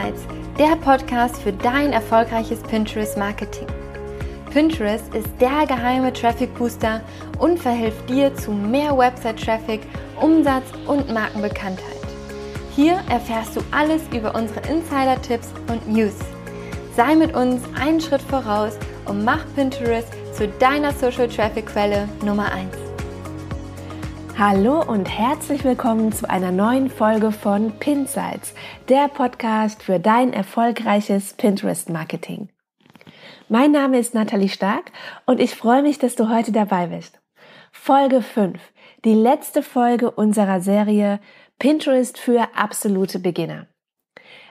Insights, der Podcast für dein erfolgreiches Pinterest-Marketing. Pinterest ist der geheime Traffic-Booster und verhilft dir zu mehr Website-Traffic, Umsatz und Markenbekanntheit. Hier erfährst du alles über unsere Insider-Tipps und News. Sei mit uns einen Schritt voraus und mach Pinterest zu deiner Social-Traffic-Quelle Nummer 1. Hallo und herzlich willkommen zu einer neuen Folge von Pinsights, der Podcast für dein erfolgreiches Pinterest-Marketing. Mein Name ist Nathalie Stark und ich freue mich, dass du heute dabei bist. Folge 5, die letzte Folge unserer Serie Pinterest für absolute Beginner.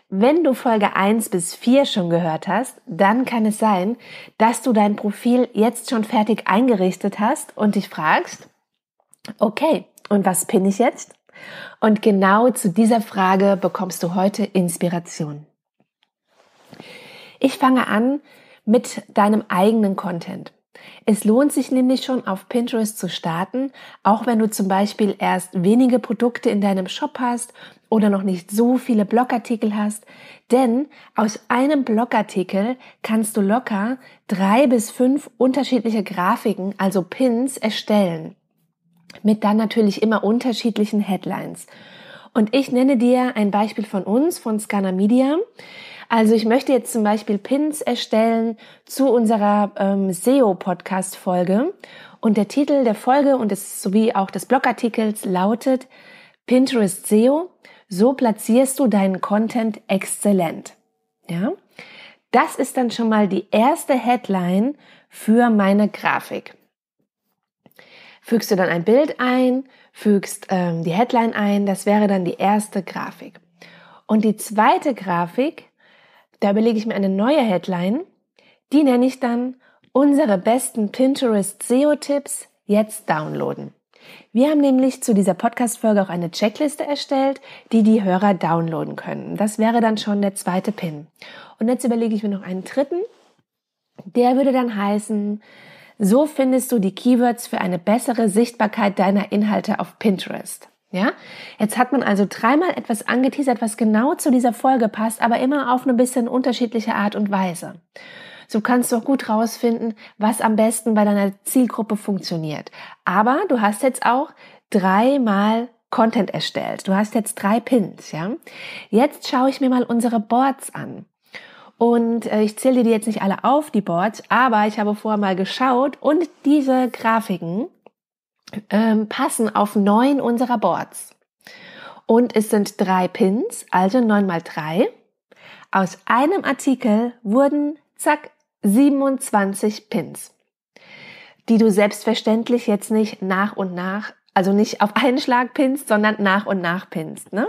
Wenn du Folge 1 bis 4 schon gehört hast, dann kann es sein, dass du dein Profil jetzt schon fertig eingerichtet hast und dich fragst, okay, und was bin ich jetzt? Und genau zu dieser Frage bekommst du heute Inspiration. Ich fange an mit deinem eigenen Content. Es lohnt sich nämlich schon auf Pinterest zu starten, auch wenn du zum Beispiel erst wenige Produkte in deinem Shop hast oder noch nicht so viele Blogartikel hast, denn aus einem Blogartikel kannst du locker drei bis fünf unterschiedliche Grafiken, also Pins, erstellen mit dann natürlich immer unterschiedlichen Headlines. Und ich nenne dir ein Beispiel von uns, von Scanner Media. Also ich möchte jetzt zum Beispiel Pins erstellen zu unserer ähm, SEO-Podcast-Folge. Und der Titel der Folge und des, sowie auch des Blogartikels lautet Pinterest SEO. So platzierst du deinen Content exzellent. Ja? Das ist dann schon mal die erste Headline für meine Grafik. Fügst du dann ein Bild ein, fügst ähm, die Headline ein, das wäre dann die erste Grafik. Und die zweite Grafik, da überlege ich mir eine neue Headline, die nenne ich dann unsere besten Pinterest SEO-Tipps jetzt downloaden. Wir haben nämlich zu dieser Podcast-Folge auch eine Checkliste erstellt, die die Hörer downloaden können. Das wäre dann schon der zweite Pin. Und jetzt überlege ich mir noch einen dritten. Der würde dann heißen, so findest du die Keywords für eine bessere Sichtbarkeit deiner Inhalte auf Pinterest. Ja, jetzt hat man also dreimal etwas angeteasert, was genau zu dieser Folge passt, aber immer auf eine bisschen unterschiedliche Art und Weise. So kannst du auch gut rausfinden, was am besten bei deiner Zielgruppe funktioniert. Aber du hast jetzt auch dreimal Content erstellt. Du hast jetzt drei Pins, ja? Jetzt schaue ich mir mal unsere Boards an. Und äh, ich zähle dir jetzt nicht alle auf, die Boards, aber ich habe vorher mal geschaut und diese Grafiken ähm, passen auf neun unserer Boards. Und es sind drei Pins, also neun mal drei. Aus einem Artikel wurden, zack, 27 Pins, die du selbstverständlich jetzt nicht nach und nach, also nicht auf einen Schlag pinst, sondern nach und nach pinst. Ne?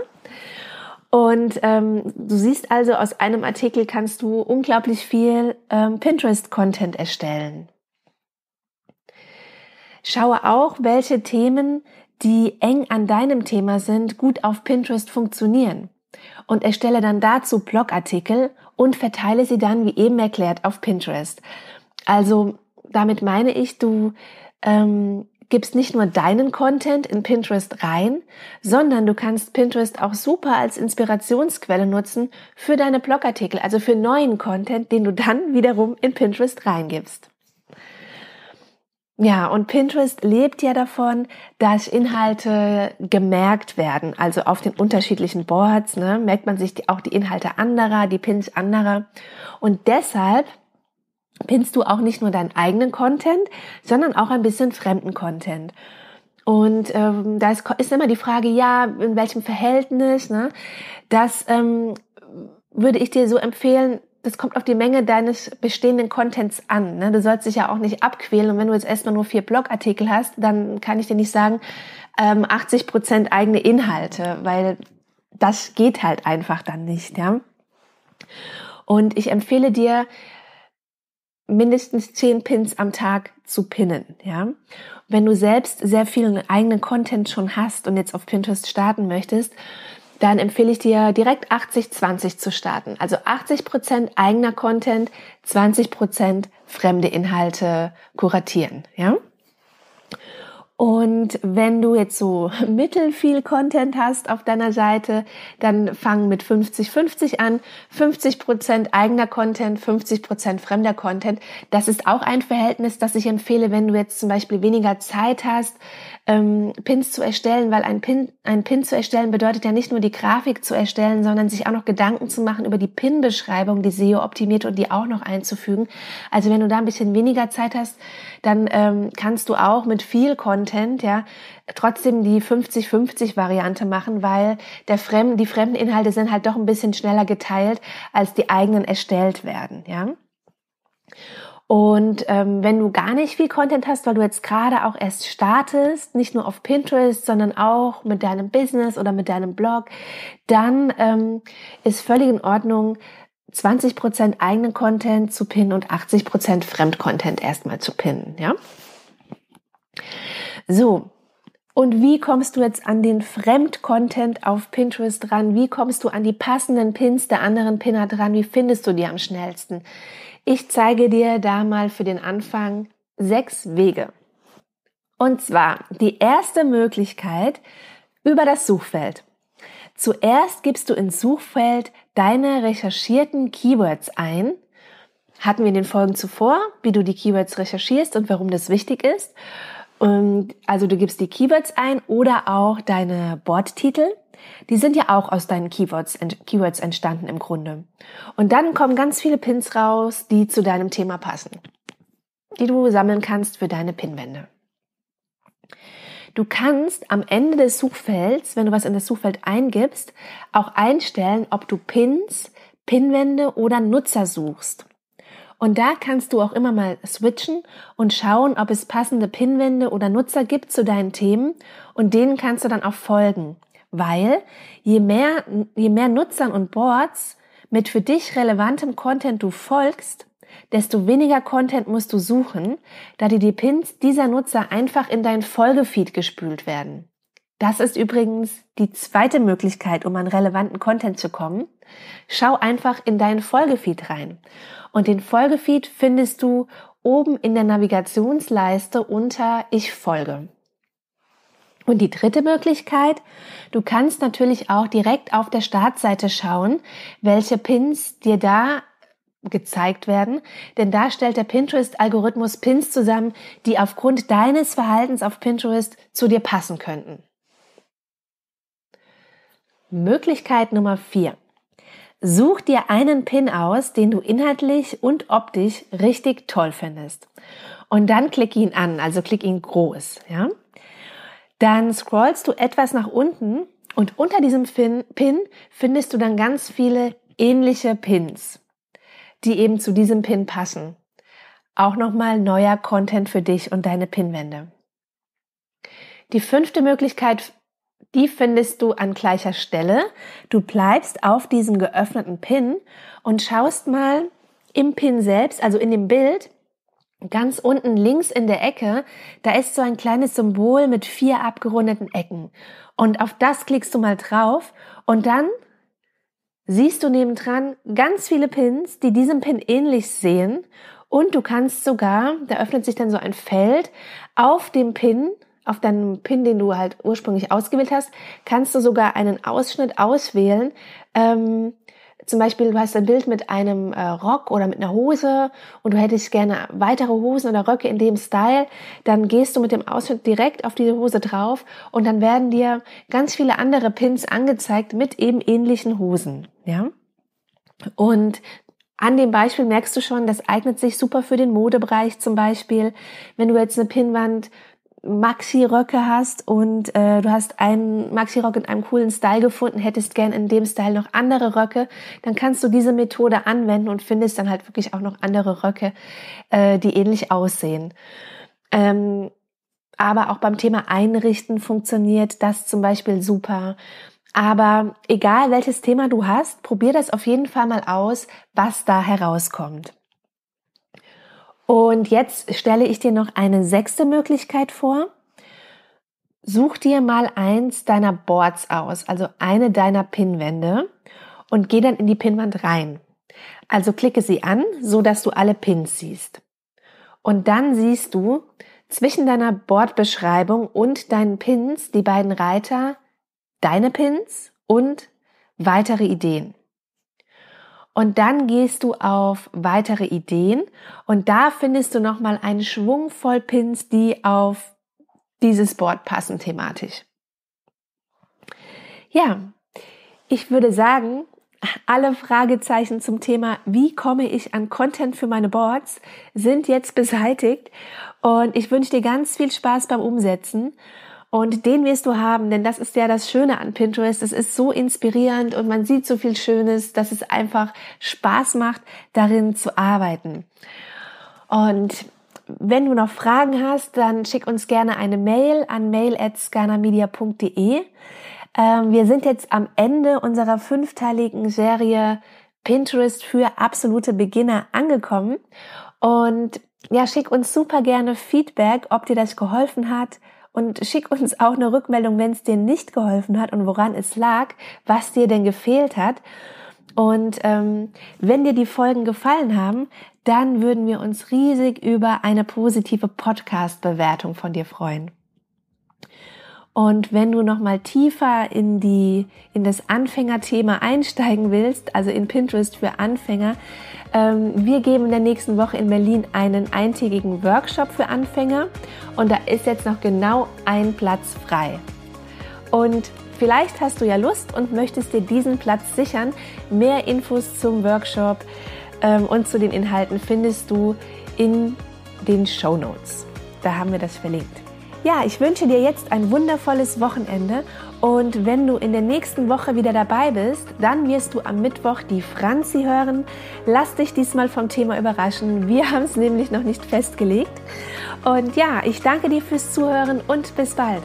Und ähm, du siehst also, aus einem Artikel kannst du unglaublich viel ähm, Pinterest-Content erstellen. Schaue auch, welche Themen, die eng an deinem Thema sind, gut auf Pinterest funktionieren. Und erstelle dann dazu Blogartikel und verteile sie dann, wie eben erklärt, auf Pinterest. Also damit meine ich, du ähm, gibst nicht nur deinen Content in Pinterest rein, sondern du kannst Pinterest auch super als Inspirationsquelle nutzen für deine Blogartikel, also für neuen Content, den du dann wiederum in Pinterest reingibst. Ja, und Pinterest lebt ja davon, dass Inhalte gemerkt werden. Also auf den unterschiedlichen Boards ne, merkt man sich auch die Inhalte anderer, die Pins anderer. Und deshalb pinnst du auch nicht nur deinen eigenen Content, sondern auch ein bisschen fremden Content. Und ähm, da ist, ist immer die Frage, ja, in welchem Verhältnis, ne? Das ähm, würde ich dir so empfehlen, das kommt auf die Menge deines bestehenden Contents an. Ne? Du sollst dich ja auch nicht abquälen. Und wenn du jetzt erstmal nur vier Blogartikel hast, dann kann ich dir nicht sagen, ähm, 80 Prozent eigene Inhalte, weil das geht halt einfach dann nicht, ja. Und ich empfehle dir, mindestens zehn Pins am Tag zu pinnen, ja. wenn du selbst sehr viel eigenen Content schon hast und jetzt auf Pinterest starten möchtest, dann empfehle ich dir direkt 80-20 zu starten. Also 80% Prozent eigener Content, 20% Prozent fremde Inhalte kuratieren, ja. Und wenn du jetzt so mittel viel Content hast auf deiner Seite, dann fang mit 50-50 an. 50% Prozent eigener Content, 50% Prozent fremder Content. Das ist auch ein Verhältnis, das ich empfehle, wenn du jetzt zum Beispiel weniger Zeit hast, ähm, Pins zu erstellen, weil ein Pin, ein Pin zu erstellen bedeutet ja nicht nur die Grafik zu erstellen, sondern sich auch noch Gedanken zu machen über die Pin-Beschreibung, die SEO optimiert und die auch noch einzufügen. Also wenn du da ein bisschen weniger Zeit hast, dann ähm, kannst du auch mit viel Content Content, ja, trotzdem die 50-50 Variante machen, weil der fremden, die fremden Inhalte sind halt doch ein bisschen schneller geteilt, als die eigenen erstellt werden, ja. Und ähm, wenn du gar nicht viel Content hast, weil du jetzt gerade auch erst startest, nicht nur auf Pinterest, sondern auch mit deinem Business oder mit deinem Blog, dann ähm, ist völlig in Ordnung, 20% eigenen Content zu pinnen und 80% Fremdcontent erstmal zu pinnen, ja? So, und wie kommst du jetzt an den Fremdcontent auf Pinterest dran? Wie kommst du an die passenden Pins der anderen Pinner dran? Wie findest du die am schnellsten? Ich zeige dir da mal für den Anfang sechs Wege. Und zwar die erste Möglichkeit über das Suchfeld. Zuerst gibst du ins Suchfeld deine recherchierten Keywords ein, hatten wir in den Folgen zuvor, wie du die Keywords recherchierst und warum das wichtig ist. Und ähm, also du gibst die Keywords ein oder auch deine Bordtitel. Die sind ja auch aus deinen Keywords, Keywords entstanden im Grunde. Und dann kommen ganz viele Pins raus, die zu deinem Thema passen, die du sammeln kannst für deine Pinwände. Du kannst am Ende des Suchfelds, wenn du was in das Suchfeld eingibst, auch einstellen, ob du Pins, Pinwände oder Nutzer suchst. Und da kannst du auch immer mal switchen und schauen, ob es passende Pinwände oder Nutzer gibt zu deinen Themen und denen kannst du dann auch folgen. Weil je mehr, je mehr Nutzern und Boards mit für dich relevantem Content du folgst, desto weniger Content musst du suchen, da dir die Pins dieser Nutzer einfach in dein Folgefeed gespült werden. Das ist übrigens die zweite Möglichkeit, um an relevanten Content zu kommen. Schau einfach in deinen Folgefeed rein. Und den Folgefeed findest du oben in der Navigationsleiste unter Ich folge. Und die dritte Möglichkeit, du kannst natürlich auch direkt auf der Startseite schauen, welche Pins dir da gezeigt werden, denn da stellt der Pinterest-Algorithmus Pins zusammen, die aufgrund deines Verhaltens auf Pinterest zu dir passen könnten. Möglichkeit Nummer vier. Such dir einen Pin aus, den du inhaltlich und optisch richtig toll findest. Und dann klick ihn an, also klick ihn groß, ja? Dann scrollst du etwas nach unten und unter diesem Pin findest du dann ganz viele ähnliche Pins, die eben zu diesem Pin passen. Auch nochmal neuer Content für dich und deine Pinwände. Die fünfte Möglichkeit die findest du an gleicher Stelle. Du bleibst auf diesem geöffneten Pin und schaust mal im Pin selbst, also in dem Bild, ganz unten links in der Ecke, da ist so ein kleines Symbol mit vier abgerundeten Ecken. Und auf das klickst du mal drauf und dann siehst du nebendran ganz viele Pins, die diesem Pin ähnlich sehen. Und du kannst sogar, da öffnet sich dann so ein Feld, auf dem Pin auf deinem Pin, den du halt ursprünglich ausgewählt hast, kannst du sogar einen Ausschnitt auswählen. Ähm, zum Beispiel, du hast ein Bild mit einem äh, Rock oder mit einer Hose und du hättest gerne weitere Hosen oder Röcke in dem Style, dann gehst du mit dem Ausschnitt direkt auf diese Hose drauf und dann werden dir ganz viele andere Pins angezeigt mit eben ähnlichen Hosen, ja? Und an dem Beispiel merkst du schon, das eignet sich super für den Modebereich zum Beispiel. Wenn du jetzt eine Pinnwand Maxi-Röcke hast und äh, du hast einen Maxi-Rock in einem coolen Style gefunden, hättest gern in dem Style noch andere Röcke, dann kannst du diese Methode anwenden und findest dann halt wirklich auch noch andere Röcke, äh, die ähnlich aussehen. Ähm, aber auch beim Thema Einrichten funktioniert das zum Beispiel super. Aber egal welches Thema du hast, probier das auf jeden Fall mal aus, was da herauskommt. Und jetzt stelle ich dir noch eine sechste Möglichkeit vor. Such dir mal eins deiner Boards aus, also eine deiner Pinwände und geh dann in die Pinwand rein. Also klicke sie an, so dass du alle Pins siehst. Und dann siehst du zwischen deiner Boardbeschreibung und deinen Pins die beiden Reiter deine Pins und weitere Ideen. Und dann gehst du auf weitere Ideen und da findest du nochmal einen Schwung voll Pins, die auf dieses Board passen thematisch. Ja, ich würde sagen, alle Fragezeichen zum Thema, wie komme ich an Content für meine Boards, sind jetzt beseitigt und ich wünsche dir ganz viel Spaß beim Umsetzen und den wirst du haben, denn das ist ja das Schöne an Pinterest. Es ist so inspirierend und man sieht so viel Schönes, dass es einfach Spaß macht, darin zu arbeiten. Und wenn du noch Fragen hast, dann schick uns gerne eine Mail an mail.scanamedia.de. Ähm, wir sind jetzt am Ende unserer fünfteiligen Serie Pinterest für absolute Beginner angekommen und ja, schick uns super gerne Feedback, ob dir das geholfen hat, und schick uns auch eine Rückmeldung, wenn es dir nicht geholfen hat und woran es lag, was dir denn gefehlt hat. Und ähm, wenn dir die Folgen gefallen haben, dann würden wir uns riesig über eine positive Podcast-Bewertung von dir freuen. Und wenn du noch mal tiefer in die, in das Anfängerthema einsteigen willst, also in Pinterest für Anfänger, ähm, wir geben in der nächsten Woche in Berlin einen eintägigen Workshop für Anfänger und da ist jetzt noch genau ein Platz frei. Und vielleicht hast du ja Lust und möchtest dir diesen Platz sichern. Mehr Infos zum Workshop ähm, und zu den Inhalten findest du in den Show Notes. Da haben wir das verlinkt. Ja, ich wünsche dir jetzt ein wundervolles Wochenende und wenn du in der nächsten Woche wieder dabei bist, dann wirst du am Mittwoch die Franzi hören. Lass dich diesmal vom Thema überraschen. Wir haben es nämlich noch nicht festgelegt. Und ja, ich danke dir fürs Zuhören und bis bald.